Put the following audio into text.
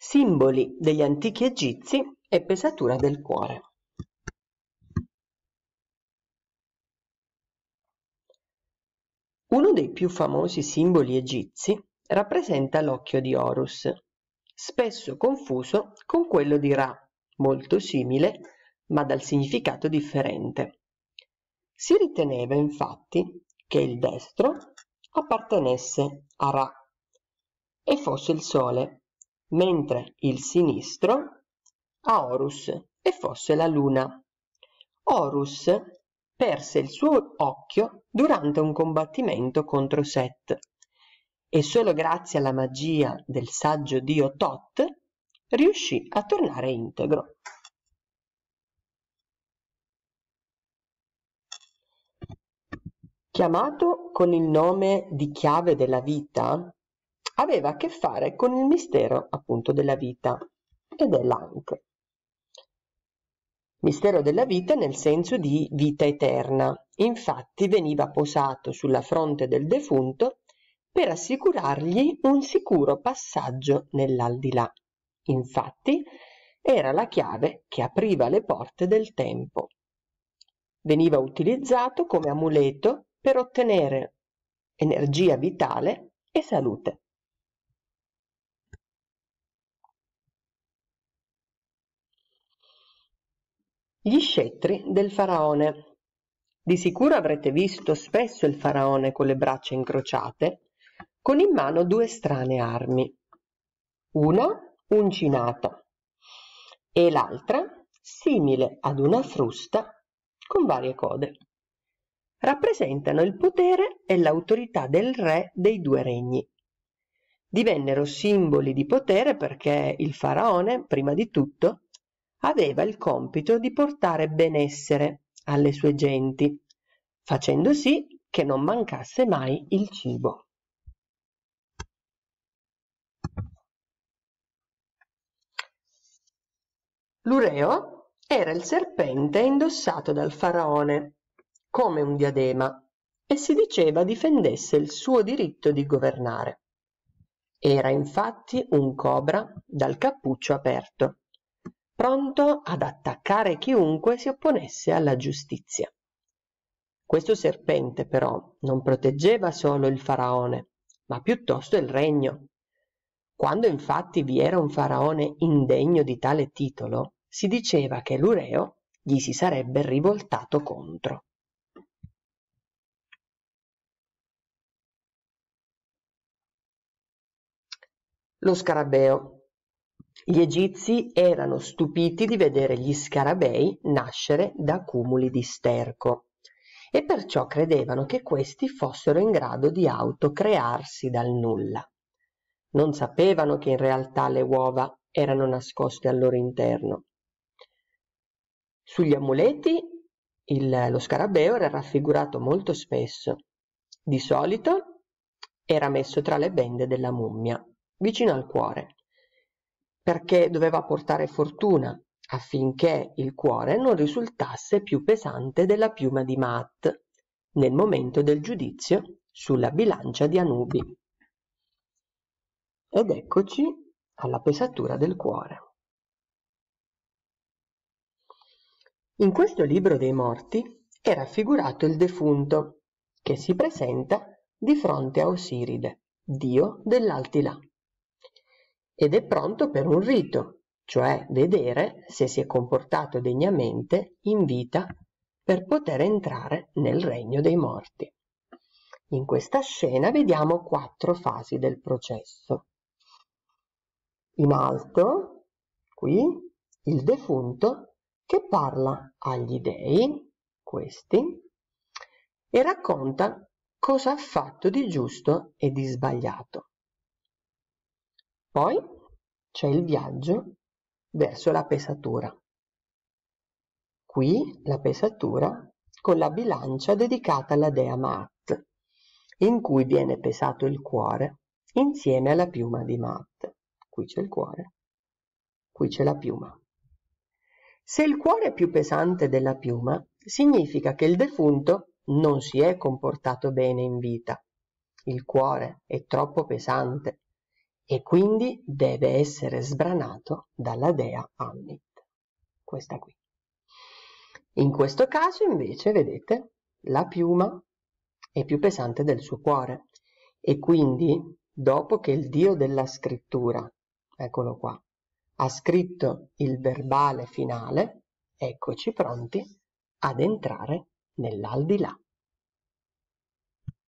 Simboli degli antichi egizi e pesatura del cuore. Uno dei più famosi simboli egizi rappresenta l'occhio di Horus, spesso confuso con quello di Ra, molto simile ma dal significato differente. Si riteneva infatti che il destro appartenesse a Ra e fosse il sole mentre il sinistro a Horus e fosse la luna. Horus perse il suo occhio durante un combattimento contro Set e solo grazie alla magia del saggio dio Tot riuscì a tornare integro. Chiamato con il nome di chiave della vita, aveva a che fare con il mistero appunto della vita ed è l'Ank. Mistero della vita nel senso di vita eterna. Infatti veniva posato sulla fronte del defunto per assicurargli un sicuro passaggio nell'aldilà. Infatti era la chiave che apriva le porte del tempo. Veniva utilizzato come amuleto per ottenere energia vitale e salute. gli scettri del faraone di sicuro avrete visto spesso il faraone con le braccia incrociate con in mano due strane armi una uncinata e l'altra simile ad una frusta con varie code rappresentano il potere e l'autorità del re dei due regni divennero simboli di potere perché il faraone prima di tutto aveva il compito di portare benessere alle sue genti, facendo sì che non mancasse mai il cibo. L'ureo era il serpente indossato dal faraone, come un diadema, e si diceva difendesse il suo diritto di governare. Era infatti un cobra dal cappuccio aperto pronto ad attaccare chiunque si opponesse alla giustizia. Questo serpente però non proteggeva solo il faraone, ma piuttosto il regno. Quando infatti vi era un faraone indegno di tale titolo, si diceva che l'Ureo gli si sarebbe rivoltato contro. Lo scarabeo gli egizi erano stupiti di vedere gli scarabei nascere da cumuli di sterco e perciò credevano che questi fossero in grado di autocrearsi dal nulla. Non sapevano che in realtà le uova erano nascoste al loro interno. Sugli amuleti il, lo scarabeo era raffigurato molto spesso. Di solito era messo tra le bende della mummia, vicino al cuore perché doveva portare fortuna affinché il cuore non risultasse più pesante della piuma di Maat nel momento del giudizio sulla bilancia di Anubi. Ed eccoci alla pesatura del cuore. In questo libro dei morti è raffigurato il defunto che si presenta di fronte a Osiride, dio dell'altilà ed è pronto per un rito, cioè vedere se si è comportato degnamente in vita per poter entrare nel regno dei morti. In questa scena vediamo quattro fasi del processo. In alto, qui, il defunto che parla agli dei, questi, e racconta cosa ha fatto di giusto e di sbagliato. Poi c'è il viaggio verso la pesatura. Qui la pesatura con la bilancia dedicata alla dea Maat, in cui viene pesato il cuore insieme alla piuma di Maat. Qui c'è il cuore, qui c'è la piuma. Se il cuore è più pesante della piuma, significa che il defunto non si è comportato bene in vita. Il cuore è troppo pesante e quindi deve essere sbranato dalla dea Amnit, questa qui. In questo caso invece, vedete, la piuma è più pesante del suo cuore e quindi dopo che il dio della scrittura, eccolo qua, ha scritto il verbale finale, eccoci pronti ad entrare nell'aldilà.